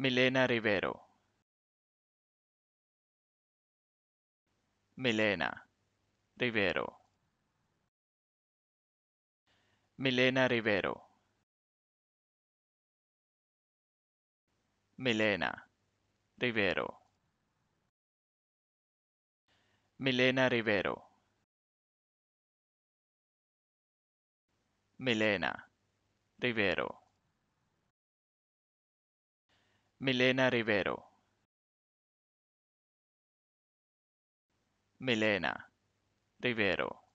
Milena Rivero Milena Rivero Milena Rivero Milena Rivero Milena Rivero Milena Rivero Milena Rivero Milena Rivero